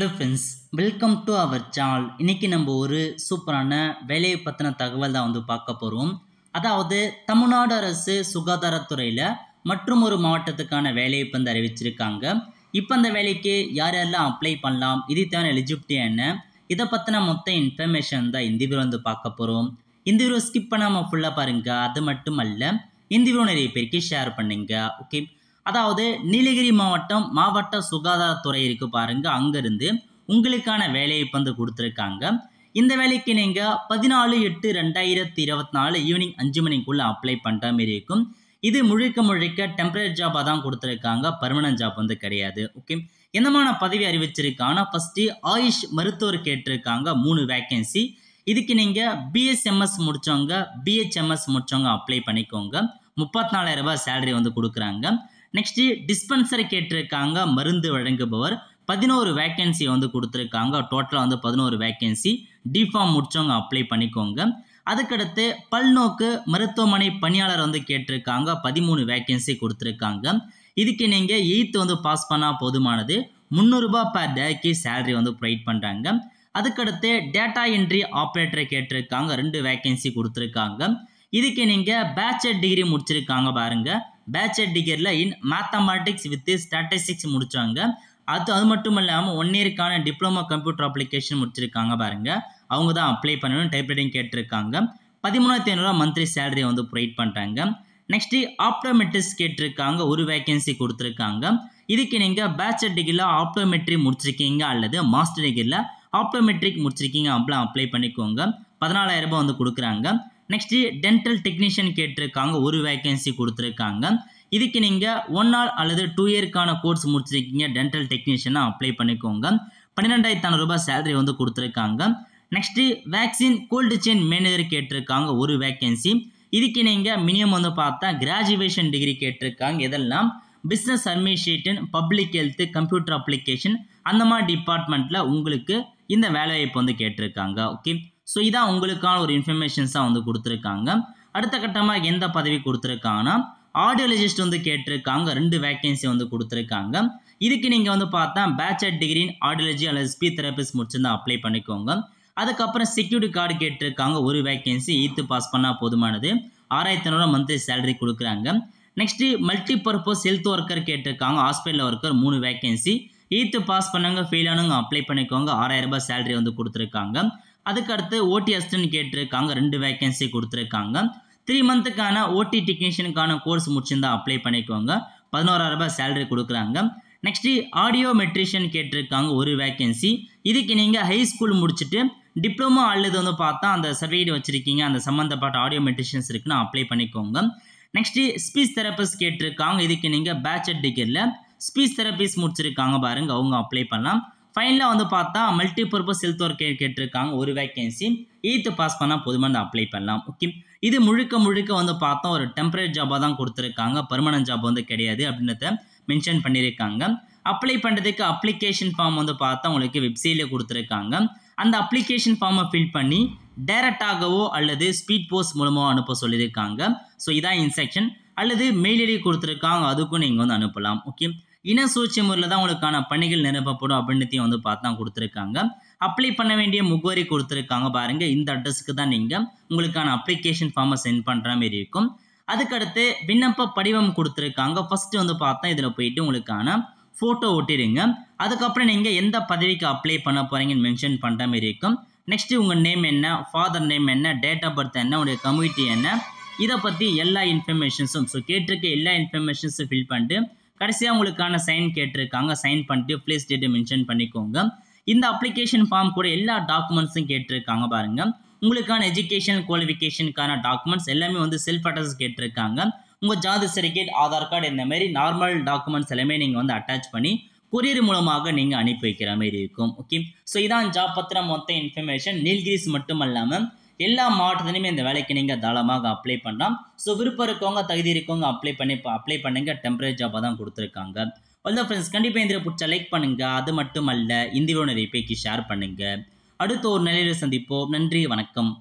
hello friends welcome to our channel இன்றைக்கி நம்ம ஒரு சூப்பரான வேலையை பற்றின தகவல் தான் வந்து பார்க்க போகிறோம் அதாவது தமிழ்நாடு அரசு சுகாதாரத்துறையில் மற்றும் ஒரு மாவட்டத்துக்கான வேலையை இப்போ வந்து அறிவிச்சிருக்காங்க இப்போ அந்த வேலைக்கு யார் யாரெல்லாம் அப்ளை பண்ணலாம் இது தேவையான எலிஜிபிலிட்டி என்ன இதை பற்றின மொத்த இன்ஃபர்மேஷன் தான் இந்தி வீரம் வந்து பார்க்க போகிறோம் இந்தி வீரம் ஸ்கிப் பண்ணாமல் ஃபுல்லாக பாருங்கள் அது மட்டும் அல்ல இந்தி வீரம் நிறைய பேருக்கு ஷேர் பண்ணுங்கள் ஓகே அதாவது நீலகிரி மாவட்டம் மாவட்ட சுகாதாரத்துறை இருக்கு பாருங்க அங்கிருந்து உங்களுக்கான வேலையை வந்து கொடுத்துருக்காங்க இந்த வேலைக்கு நீங்கள் பதினாலு எட்டு ரெண்டாயிரத்தி இருபத்தி நாலு ஈவினிங் அஞ்சு மணிக்குள்ளே அப்ளை பண்ணுற மாரி இருக்கும் இது முழுக்க முழுக்க டெம்பரரி ஜாபாக தான் கொடுத்துருக்காங்க பர்மனன்ட் ஜாப் வந்து கிடையாது ஓகே என்னமான பதவி அறிவிச்சிருக்காங்கன்னா ஃபர்ஸ்ட் ஆயுஷ் மருத்துவர் கேட்டிருக்காங்க மூணு வேக்கன்சி இதுக்கு நீங்கள் பிஎஸ்எம்எஸ் முடிச்சவங்க பிஹெச்எம்எஸ் முடிச்சவங்க அப்ளை பண்ணிக்கோங்க முப்பத்தி நாலாயிரம் ரூபாய் சேலரி வந்து கொடுக்குறாங்க நெக்ஸ்ட்டு டிஸ்பென்சரி கேட்டிருக்காங்க மருந்து வழங்குபவர் பதினோரு வேக்கன்சி வந்து கொடுத்துருக்காங்க டோட்டலாக வந்து பதினோரு வேக்கன்சி டிஃபார்ம் முடிச்சவங்க அப்ளை பண்ணிக்கோங்க அதுக்கடுத்து பல்நோக்கு மருத்துவமனை பணியாளர் வந்து கேட்டிருக்காங்க பதிமூணு வேக்கன்சி கொடுத்துருக்காங்க இதுக்கு நீங்கள் எயித்து வந்து பாஸ் பண்ணால் போதுமானது முந்நூறுரூபா பர் டேக்கு சேலரி வந்து ப்ரொவைட் பண்ணுறாங்க அதுக்கடுத்து டேட்டா என்ட்ரி ஆப்ரேட்டரை கேட்டிருக்காங்க ரெண்டு வேக்கன்சி கொடுத்துருக்காங்க இதுக்கு நீங்கள் பேச்சுலர் டிகிரி முடிச்சிருக்காங்க பாருங்கள் பேச்சுலர் டிகிரியில் இன் மேத்தமேட்டிக்ஸ் வித் ஸ்டாட்டிஸ்டிக்ஸ் முடித்தாங்க அது அது மட்டும் இல்லாமல் ஒன் இயருக்கான டிப்ளமோ கம்ப்யூட்டர் அப்ளிகேஷன் முடிச்சிருக்காங்க பாருங்கள் அவங்க தான் அப்ளை பண்ணணும் ரைட்டிங் கேட்டிருக்காங்க பதிமூணாயிரத்தி ஐநூறுரூவா மந்த்லி சேலரி வந்து ப்ரொவைட் பண்ணுறாங்க நெக்ஸ்ட்டு ஆப்டோமெட்ரிஸ்ட் கேட்டிருக்காங்க ஒரு வேக்கன்சி கொடுத்துருக்காங்க இதுக்கு நீங்கள் பேச்சர் டிகிரியில் ஆப்டோமெட்ரி முடிச்சிருக்கீங்க அல்லது மாஸ்டர் டிகிரியில் ஆப்டோமெட்ரிக் முடிச்சிருக்கீங்க அப்படிலாம் அப்ளை பண்ணிக்கோங்க பதினாலாயிரம் ரூபாய் வந்து கொடுக்குறாங்க நெக்ஸ்ட்டு டென்டல் டெக்னீஷியன் கேட்டிருக்காங்க ஒரு வேக்கன்சி கொடுத்துருக்காங்க இதுக்கு நீங்கள் ஒன் நாள் அல்லது டூ இயர்க்கான கோர்ஸ் முடிச்சிருக்கீங்க டென்டல் டெக்னீஷியனாக அப்ளை பண்ணிக்கோங்க பன்னிரெண்டாயிரத்தான ரூபாய் சேலரி வந்து கொடுத்துருக்காங்க next vaccine cold chain manager கேட்டிருக்காங்க ஒரு வேக்கன்சி இதுக்கு நீங்கள் மினிமம் வந்து பார்த்தா கிராஜுவேஷன் டிகிரி கேட்டிருக்காங்க இதெல்லாம் business administration public health computer application அந்த மாதிரி டிபார்ட்மெண்ட்டில் உங்களுக்கு இந்த வேலைவாய்ப்பு வந்து கேட்டிருக்காங்க ஓகே ஸோ இதான் உங்களுக்கான ஒரு இன்ஃபர்மேஷன்ஸாக வந்து கொடுத்துருக்காங்க அடுத்த கட்டமாக எந்த பதவி கொடுத்துருக்காங்கன்னா ஆடியோலஜிஸ்ட் வந்து கேட்டிருக்காங்க ரெண்டு வேக்கன்சி வந்து கொடுத்துருக்காங்க இதுக்கு நீங்கள் வந்து பார்த்தா பேச்சலர் டிகிரி ஆடியோலஜி அல்லது ஸ்பீச் தெரபிஸ்ட் முடிச்சிருந்தா அப்ளை பண்ணிக்கோங்க அதுக்கப்புறம் செக்யூரிட்டி கார்டு கேட்டிருக்காங்க ஒரு வேக்கன்சி ஈத்து பாஸ் பண்ணால் போதுமானது ஆறாயிரத்தி ஐநூறுவா மந்த்லி சேலரி கொடுக்குறாங்க next multi purpose health worker கேட்டிருக்காங்க ஹாஸ்பிட்டலில் ஒர்க்கர் மூணு வேக்கன்சி ஈத்து பாஸ் பண்ணாங்க ஃபெயில் ஆனவங்க அப்ளை பண்ணிக்கோங்க ஆறாயிரம் ரூபாய் சேலரி வந்து கொடுத்துருக்காங்க அதுக்கடுத்து ஓடி அசிஸ்டன்ட் கேட்டிருக்காங்க ரெண்டு வேகன்சி கொடுத்துருக்காங்க த்ரீ மந்த்துக்கான ஓடி டெக்னீஷியனுக்கான கோர்ஸ் முடிச்சிருந்தா அப்ளை பண்ணிக்கோங்க ரூபாய் சேலரி கொடுக்குறாங்க நெக்ஸ்ட்டு ஆடியோ மெட்ரிஷியன் கேட்டிருக்காங்க ஒரு வேக்கன்சி இதுக்கு நீங்கள் ஹை ஸ்கூல் முடிச்சுட்டு டிப்ளமோ அல்லது வந்து பார்த்தா அந்த சர்டிஃபிகேட் வச்சுருக்கீங்க அந்த சம்மந்தப்பட்ட ஆடியோ மெட்ரிஷியன்ஸ் இருக்குன்னு அப்ளை பண்ணிக்கோங்க நெக்ஸ்ட்டு ஸ்பீச் தெரப்பிஸ்ட் கேட்டிருக்காங்க இதுக்கு நீங்கள் பேச்சர் டிகிரியில் ஸ்பீச் தெரப்பிஸ்ட் முடிச்சிருக்காங்க பாருங்கள் அவங்க அப்ளை பண்ணலாம் ஃபைனலாக வந்து பார்த்தா மல்டி பர்பஸ் ஹெல்த் ஒர்க் கேட்டிருக்காங்க ஒரு வேக்கன்சி எயித்து பாஸ் பண்ணால் போதுமான அப்ளை பண்ணலாம் ஓகே இது முழுக்க முழுக்க வந்து பார்த்தா ஒரு டெம்பரரி ஜாபாக தான் கொடுத்துருக்காங்க பர்மனன்ட் ஜாப் வந்து கிடையாது அப்படின்றத மென்ஷன் பண்ணியிருக்காங்க அப்ளை பண்ணுறதுக்கு அப்ளிகேஷன் ஃபார்ம் வந்து பார்த்தா உங்களுக்கு வெப்சைட்டில் கொடுத்துருக்காங்க அந்த அப்ளிகேஷன் ஃபார்மை ஃபில் பண்ணி டைரக்டாகவோ அல்லது ஸ்பீட் போஸ்ட் மூலமாக அனுப்ப சொல்லியிருக்காங்க ஸோ இதான் இன்ஸ்ட்ரக்ஷன் அல்லது மெயில் ஐடி கொடுத்துருக்காங்க அதுக்கும் நீங்கள் வந்து அனுப்பலாம் ஓகே இன சூழ்ச்சி முறையில் தான் உங்களுக்கான பணிகள் நிரப்பப்படும் அப்படின்றதையும் வந்து பார்த்தா கொடுத்துருக்காங்க அப்ளை பண்ண வேண்டிய முகவரி கொடுத்துருக்காங்க பாருங்கள் இந்த அட்ரஸ்க்கு தான் நீங்கள் உங்களுக்கான அப்ளிகேஷன் ஃபார்மை சென்ட் பண்ணுற மாதிரி இருக்கும் அதுக்கடுத்து விண்ணப்ப படிவம் கொடுத்துருக்காங்க ஃபஸ்ட்டு வந்து பார்த்தா இதில் போயிட்டு உங்களுக்கான ஃபோட்டோ ஒட்டிடுங்க அதுக்கப்புறம் நீங்கள் எந்த பதவிக்கு அப்ளை பண்ண போகிறீங்கன்னு மென்ஷன் பண்ணுற மாதிரி இருக்கும் நெக்ஸ்ட்டு உங்கள் நேம் என்ன ஃபாதர் நேம் என்ன டேட் ஆஃப் பர்த் என்ன உங்களுடைய கம்யூனிட்டி என்ன இதை பற்றி எல்லா இன்ஃபர்மேஷன்ஸும் ஸோ கேட்டிருக்க எல்லா இன்ஃபர்மேஷன்ஸும் ஃபில் பண்ணிட்டு கடைசியாக உங்களுக்கான சைன் கேட்டிருக்காங்க சைன் பண்ணிட்டு ப்ளீஸ் டேட்டு மென்ஷன் பண்ணிக்கோங்க இந்த அப்ளிகேஷன் ஃபார்ம் கூட எல்லா டாக்குமெண்ட்ஸும் கேட்டிருக்காங்க பாருங்க உங்களுக்கான எஜுகேஷன் குவாலிஃபிகேஷனுக்கான டாக்குமெண்ட்ஸ் எல்லாமே வந்து செல்ஃப் அட்டஸ் கேட்டிருக்காங்க உங்கள் ஜாதி சர்டிஃபிகேட் ஆதார் கார்டு இந்த மாதிரி நார்மல் டாக்குமெண்ட்ஸ் எல்லாமே நீங்கள் வந்து அட்டாச் பண்ணி கொரியர் மூலமாக நீங்கள் அனுப்பி வைக்கிற மாதிரி இருக்கும் ஓகே ஸோ இதான் ஜாப் பத்திரம் மொத்த இன்ஃபர்மேஷன் நீல்கிரிஸ் மட்டும் இல்லாமல் எல்லா மாவட்டத்துலையுமே இந்த வேலைக்கு நீங்கள் தாளமாக அப்ளை பண்ணலாம் ஸோ விருப்பம் இருக்கவங்க தகுதி இருக்கவங்க அப்ளை பண்ணி அப்ளை பண்ணுங்க டெம்பரரி ஜாபாக தான் கொடுத்துருக்காங்க அவ்வளோ ஃப்ரெண்ட்ஸ் கண்டிப்பாக இந்த பிடிச்ச லைக் பண்ணுங்கள் அது மட்டும் அல்ல இந்தியோட நிறைய ஷேர் பண்ணுங்கள் அடுத்த ஒரு நிலையில் சந்திப்போம் நன்றி வணக்கம்